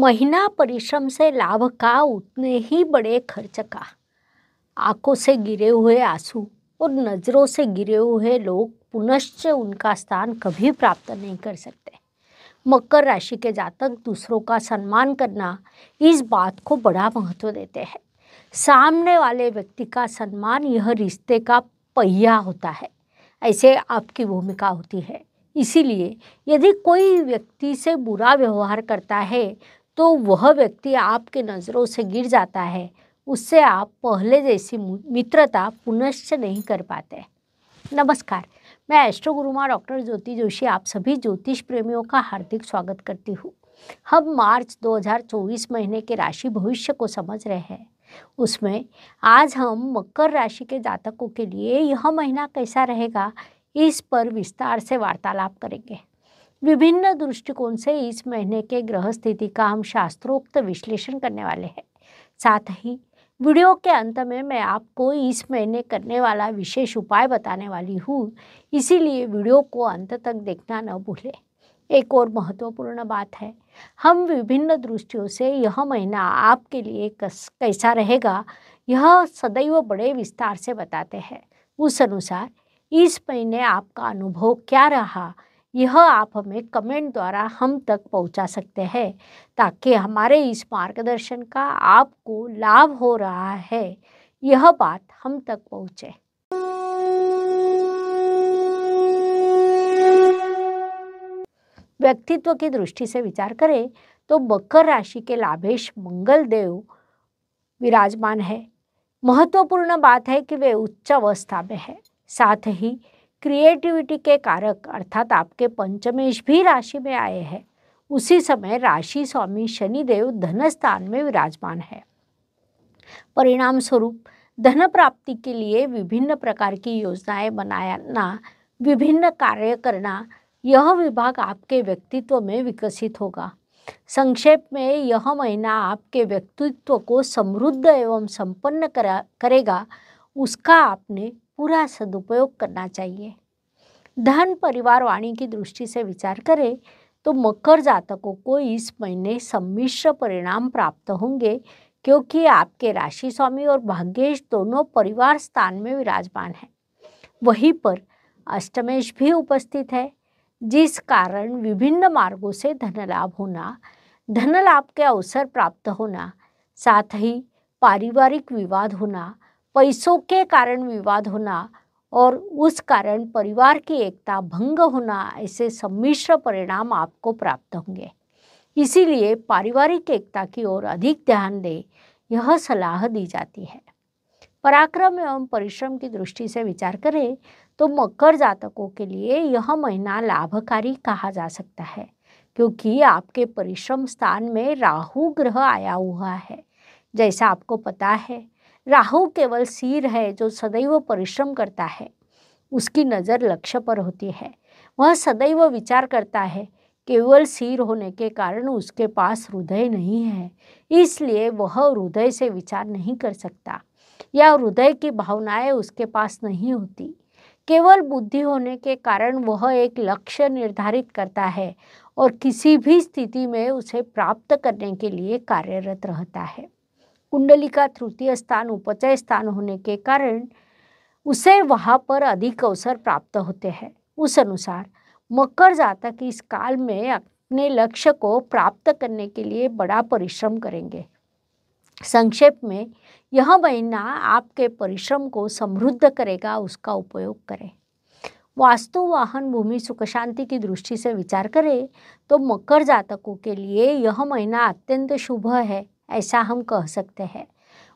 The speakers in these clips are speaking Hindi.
महीना परिश्रम से लाभ का उतने ही बड़े खर्च का आंखों से गिरे हुए आंसू और नज़रों से गिरे हुए लोग पुनश्च उनका स्थान कभी प्राप्त नहीं कर सकते मकर राशि के जातक दूसरों का सम्मान करना इस बात को बड़ा महत्व देते हैं सामने वाले व्यक्ति का सम्मान यह रिश्ते का पहिया होता है ऐसे आपकी भूमिका होती है इसीलिए यदि कोई व्यक्ति से बुरा व्यवहार करता है तो वह व्यक्ति आपके नज़रों से गिर जाता है उससे आप पहले जैसी मित्रता पुनश्च नहीं कर पाते नमस्कार मैं एस्ट्रो गुरुमा डॉक्टर ज्योति जोशी आप सभी ज्योतिष प्रेमियों का हार्दिक स्वागत करती हूँ हम मार्च 2024 महीने के राशि भविष्य को समझ रहे हैं उसमें आज हम मकर राशि के जातकों के लिए यह महीना कैसा रहेगा इस पर विस्तार से वार्तालाप करेंगे विभिन्न दृष्टिकोण से इस महीने के ग्रह स्थिति का हम शास्त्रोक्त विश्लेषण करने वाले हैं साथ ही वीडियो के अंत में मैं आपको इस महीने करने वाला विशेष उपाय बताने वाली हूँ इसीलिए वीडियो को अंत तक देखना न भूलें एक और महत्वपूर्ण बात है हम विभिन्न दृष्टियों से यह महीना आपके लिए कस, कैसा रहेगा यह सदैव बड़े विस्तार से बताते हैं उस अनुसार इस महीने आपका अनुभव क्या रहा यह आप हमें कमेंट द्वारा हम तक पहुंचा सकते हैं ताकि हमारे इस मार्गदर्शन का आपको लाभ हो रहा है यह बात हम तक पहुंचे व्यक्तित्व की दृष्टि से विचार करें तो मकर राशि के लाभेश मंगल देव विराजमान है महत्वपूर्ण बात है कि वे उच्च अवस्था में है साथ ही क्रिएटिविटी के कारक अर्थात आपके पंचमेश भी राशि में आए हैं उसी समय राशि स्वामी शनि देव धन स्थान में विराजमान है परिणाम स्वरूप धन प्राप्ति के लिए विभिन्न प्रकार की योजनाएं बनाना विभिन्न कार्य करना यह विभाग आपके व्यक्तित्व में विकसित होगा संक्षेप में यह महीना आपके व्यक्तित्व को समृद्ध एवं संपन्न करा करेगा उसका आपने पूरा सदुपयोग करना चाहिए धन परिवार वाणी की दृष्टि से विचार करें तो मकर जातकों को इस महीने सम्मिश्र परिणाम प्राप्त होंगे क्योंकि आपके राशि स्वामी और भाग्येश दोनों परिवार स्थान में विराजमान है वहीं पर अष्टमेश भी उपस्थित है जिस कारण विभिन्न मार्गों से धन लाभ होना धन लाभ के अवसर प्राप्त होना साथ ही पारिवारिक विवाद होना पैसों के कारण विवाद होना और उस कारण परिवार की एकता भंग होना ऐसे सम्मिश्र परिणाम आपको प्राप्त होंगे इसीलिए पारिवारिक एकता की ओर अधिक ध्यान दें यह सलाह दी जाती है पराक्रम एवं परिश्रम की दृष्टि से विचार करें तो मकर जातकों के लिए यह महीना लाभकारी कहा जा सकता है क्योंकि आपके परिश्रम स्थान में राहु ग्रह आया हुआ है जैसा आपको पता है राहु केवल सिर है जो सदैव परिश्रम करता है उसकी नज़र लक्ष्य पर होती है वह सदैव विचार करता है केवल सिर होने के कारण उसके पास हृदय नहीं है इसलिए वह हृदय से विचार नहीं कर सकता या हृदय की भावनाएं उसके पास नहीं होती केवल बुद्धि होने के कारण वह एक लक्ष्य निर्धारित करता है और किसी भी स्थिति में उसे प्राप्त करने के लिए कार्यरत रहता है कुंडली का तृतीय स्थान उपचय स्थान होने के कारण उसे वहाँ पर अधिक अवसर प्राप्त होते हैं उस अनुसार मकर जातक इस काल में अपने लक्ष्य को प्राप्त करने के लिए बड़ा परिश्रम करेंगे संक्षेप में यह महीना आपके परिश्रम को समृद्ध करेगा उसका उपयोग करें वास्तु वाहन भूमि सुख शांति की दृष्टि से विचार करें तो मकर जातकों के लिए यह महीना अत्यंत शुभ है ऐसा हम कह सकते हैं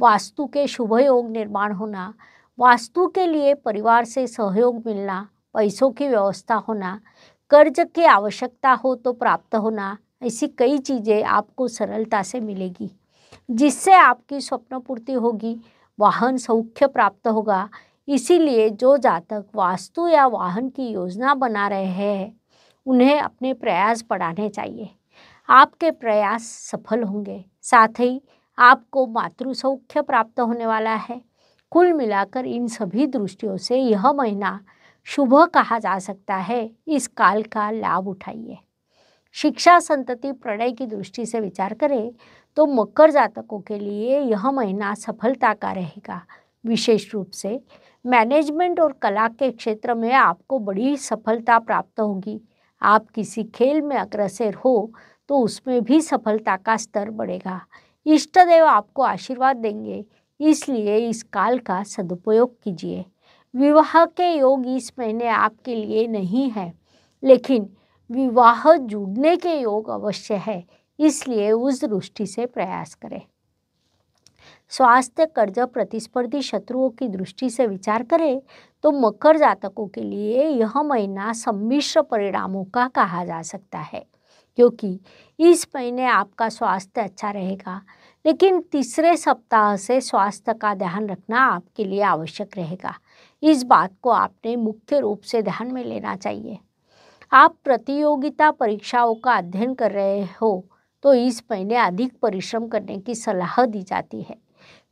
वास्तु के शुभ योग निर्माण होना वास्तु के लिए परिवार से सहयोग मिलना पैसों की व्यवस्था होना कर्ज की आवश्यकता हो तो प्राप्त होना ऐसी कई चीज़ें आपको सरलता से मिलेगी जिससे आपकी स्वप्न पूर्ति होगी वाहन सौख्य प्राप्त होगा इसीलिए जो जातक वास्तु या वाहन की योजना बना रहे हैं उन्हें अपने प्रयास बढ़ाने चाहिए आपके प्रयास सफल होंगे साथ ही आपको मातृ सौख्य प्राप्त होने वाला है कुल मिलाकर इन सभी दृष्टियों से यह महीना शुभ कहा जा सकता है इस काल का लाभ उठाइए शिक्षा संतति प्रणय की दृष्टि से विचार करें तो मकर जातकों के लिए यह महीना सफलता का रहेगा विशेष रूप से मैनेजमेंट और कला के क्षेत्र में आपको बड़ी सफलता प्राप्त होगी आप किसी खेल में अग्रसर हो तो उसमें भी सफलता का स्तर बढ़ेगा इष्ट देव आपको आशीर्वाद देंगे इसलिए इस काल का सदुपयोग कीजिए विवाह के योग इस महीने आपके लिए नहीं है लेकिन विवाह जुड़ने के योग अवश्य है इसलिए उस दृष्टि से प्रयास करें स्वास्थ्य कर्ज प्रतिस्पर्धी शत्रुओं की दृष्टि से विचार करें तो मकर जातकों के लिए यह महीना सम्मिश्र परिणामों का कहा जा सकता है क्योंकि इस महीने आपका स्वास्थ्य अच्छा रहेगा लेकिन तीसरे सप्ताह से स्वास्थ्य का ध्यान रखना आपके लिए आवश्यक रहेगा इस बात को आपने मुख्य रूप से ध्यान में लेना चाहिए आप प्रतियोगिता परीक्षाओं का अध्ययन कर रहे हो तो इस महीने अधिक परिश्रम करने की सलाह दी जाती है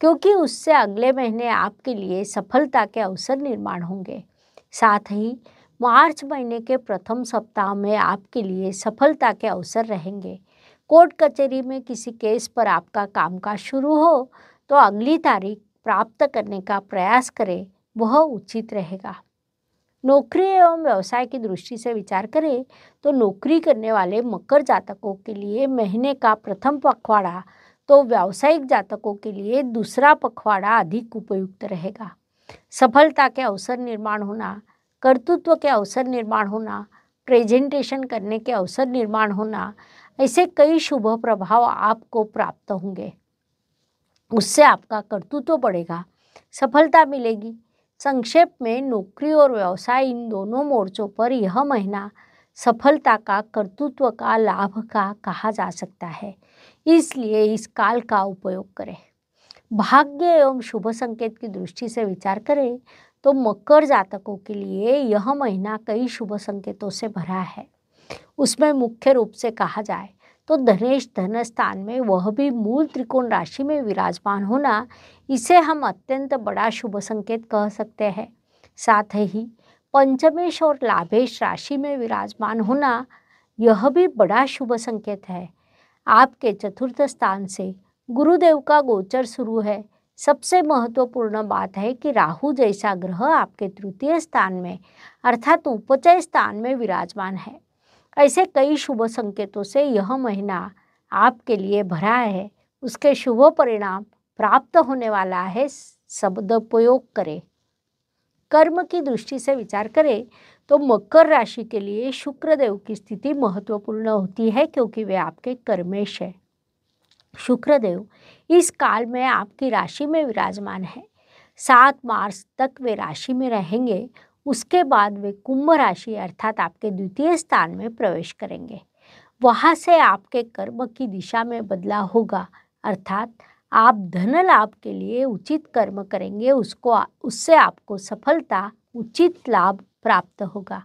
क्योंकि उससे अगले महीने आपके लिए सफलता के अवसर निर्माण होंगे साथ ही मार्च महीने के प्रथम सप्ताह में आपके लिए सफलता के अवसर रहेंगे कोर्ट कचहरी में किसी केस पर आपका कामकाज शुरू हो तो अगली तारीख प्राप्त करने का प्रयास करें वह उचित रहेगा नौकरी एवं व्यवसाय की दृष्टि से विचार करें तो नौकरी करने वाले मकर जातकों के लिए महीने का प्रथम पखवाड़ा तो व्यावसायिक जातकों के लिए दूसरा पखवाड़ा अधिक उपयुक्त रहेगा सफलता के अवसर निर्माण होना कर्तृत्व के अवसर निर्माण होना प्रेजेंटेशन करने के अवसर निर्माण होना ऐसे कई शुभ प्रभाव आपको प्राप्त होंगे उससे आपका कर्तृत्व बढ़ेगा सफलता मिलेगी संक्षेप में नौकरी और व्यवसाय इन दोनों मोर्चों पर यह महीना सफलता का कर्तृत्व का लाभ का कहा जा सकता है इसलिए इस काल का उपयोग करें भाग्य एवं शुभ संकेत की दृष्टि से विचार करें तो मकर जातकों के लिए यह महीना कई शुभ संकेतों से भरा है उसमें मुख्य रूप से कहा जाए तो धनेश धन स्थान में वह भी मूल त्रिकोण राशि में विराजमान होना इसे हम अत्यंत बड़ा शुभ संकेत कह सकते हैं साथ ही पंचमेश और लाभेश राशि में विराजमान होना यह भी बड़ा शुभ संकेत है आपके चतुर्थ स्थान से गुरुदेव का गोचर शुरू है सबसे महत्वपूर्ण बात है कि राहु जैसा ग्रह आपके तृतीय स्थान में अर्थात उपचय स्थान में विराजमान है ऐसे कई शुभ संकेतों से यह महीना आपके लिए भरा है उसके शुभ परिणाम प्राप्त होने वाला है शब्द प्रयोग करें कर्म की दृष्टि से विचार करें तो मकर राशि के लिए शुक्रदेव की स्थिति महत्वपूर्ण होती है क्योंकि वे आपके कर्मेश है शुक्रदेव इस काल में आपकी राशि में विराजमान है सात मार्च तक वे राशि में रहेंगे उसके बाद वे कुंभ राशि अर्थात आपके द्वितीय स्थान में प्रवेश करेंगे वहाँ से आपके कर्म की दिशा में बदलाव होगा अर्थात आप धन लाभ के लिए उचित कर्म करेंगे उसको उससे आपको सफलता उचित लाभ प्राप्त होगा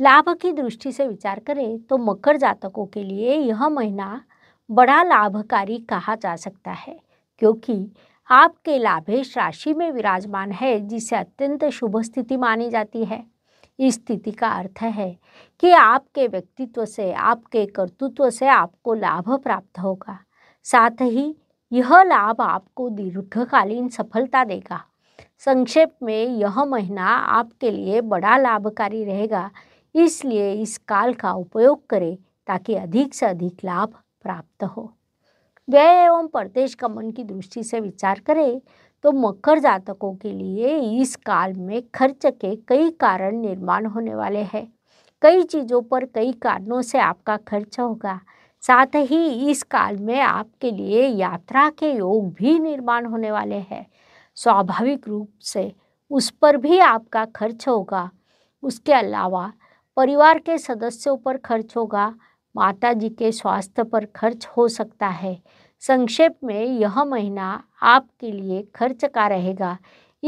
लाभ की दृष्टि से विचार करें तो मकर जातकों के लिए यह महीना बड़ा लाभकारी कहा जा सकता है क्योंकि आपके लाभेश राशि में विराजमान है जिसे अत्यंत शुभ स्थिति मानी जाती है इस स्थिति का अर्थ है कि आपके व्यक्तित्व से आपके कर्तृत्व से आपको लाभ प्राप्त होगा साथ ही यह लाभ आपको दीर्घकालीन सफलता देगा संक्षेप में यह महीना आपके लिए बड़ा लाभकारी रहेगा इसलिए इस काल का उपयोग करें ताकि अधिक से अधिक लाभ प्राप्त हो व्यय एवं प्रदेश कमन की दृष्टि से विचार करें तो मकर जातकों के लिए इस काल में खर्च के कई कारण निर्माण होने वाले हैं कई चीज़ों पर कई कारणों से आपका खर्च होगा साथ ही इस काल में आपके लिए यात्रा के योग भी निर्माण होने वाले हैं स्वाभाविक रूप से उस पर भी आपका खर्च होगा उसके अलावा परिवार के सदस्यों पर खर्च होगा माता जी के स्वास्थ्य पर खर्च हो सकता है संक्षेप में यह महीना आपके लिए खर्च का रहेगा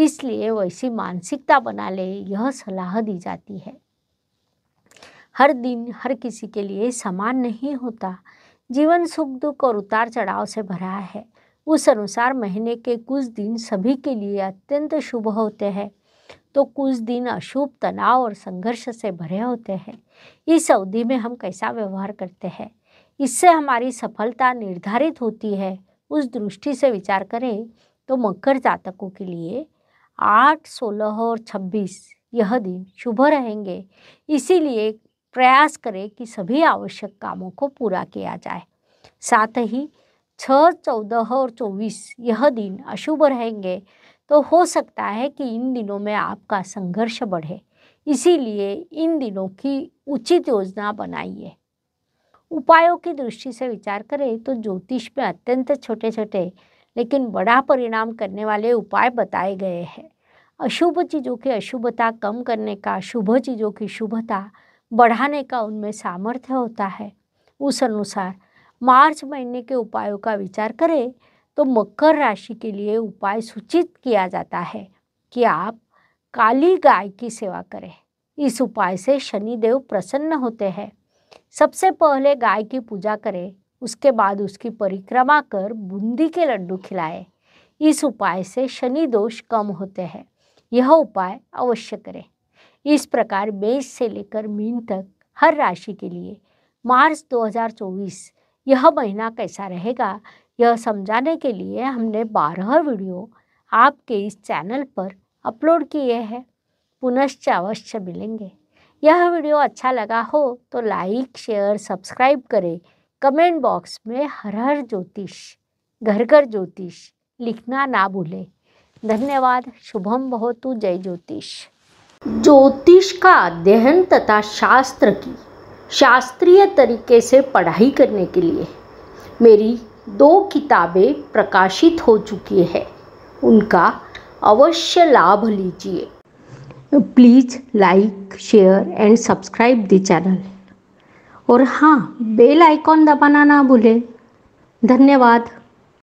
इसलिए वैसी मानसिकता बना ले यह सलाह दी जाती है हर दिन हर किसी के लिए समान नहीं होता जीवन सुख दुख और उतार चढ़ाव से भरा है उस अनुसार महीने के कुछ दिन सभी के लिए अत्यंत शुभ होते हैं तो कुछ दिन अशुभ तनाव और संघर्ष से भरे होते हैं इस अवधि में हम कैसा व्यवहार करते हैं इससे हमारी सफलता निर्धारित होती है उस दृष्टि से विचार करें तो मकर जातकों के लिए आठ सोलह और छब्बीस यह दिन शुभ रहेंगे इसीलिए प्रयास करें कि सभी आवश्यक कामों को पूरा किया जाए साथ ही छः चौदह और चौबीस यह दिन अशुभ रहेंगे तो हो सकता है कि इन दिनों में आपका संघर्ष बढ़े इसीलिए इन दिनों की उचित योजना बनाइए उपायों की दृष्टि से विचार करें तो ज्योतिष में अत्यंत छोटे छोटे लेकिन बड़ा परिणाम करने वाले उपाय बताए गए हैं अशुभ चीज़ों की अशुभता कम करने का शुभ चीज़ों की शुभता बढ़ाने का उनमें सामर्थ्य होता है उस अनुसार मार्च महीने के उपायों का विचार करें तो मकर राशि के लिए उपाय सूचित किया जाता है कि आप काली गाय की सेवा करें इस उपाय से शनिदेव प्रसन्न होते हैं सबसे पहले गाय की पूजा करें उसके बाद उसकी परिक्रमा कर बूंदी के लड्डू खिलाएं इस उपाय से शनि दोष कम होते हैं यह उपाय अवश्य करें इस प्रकार मेष से लेकर मीन तक हर राशि के लिए मार्च 2024 यह महीना कैसा रहेगा यह समझाने के लिए हमने बारह वीडियो आपके इस चैनल पर अपलोड किए हैं पुनश्च अवश्य मिलेंगे यह वीडियो अच्छा लगा हो तो लाइक शेयर सब्सक्राइब करें कमेंट बॉक्स में हर हर ज्योतिष घर घर ज्योतिष लिखना ना भूलें धन्यवाद शुभम बहोतु जय ज्योतिष ज्योतिष का अध्ययन तथा शास्त्र की शास्त्रीय तरीके से पढ़ाई करने के लिए मेरी दो किताबें प्रकाशित हो चुकी है उनका अवश्य लाभ लीजिए please like share and subscribe the channel और हाँ बेल आइकॉन दबाना ना भूलें धन्यवाद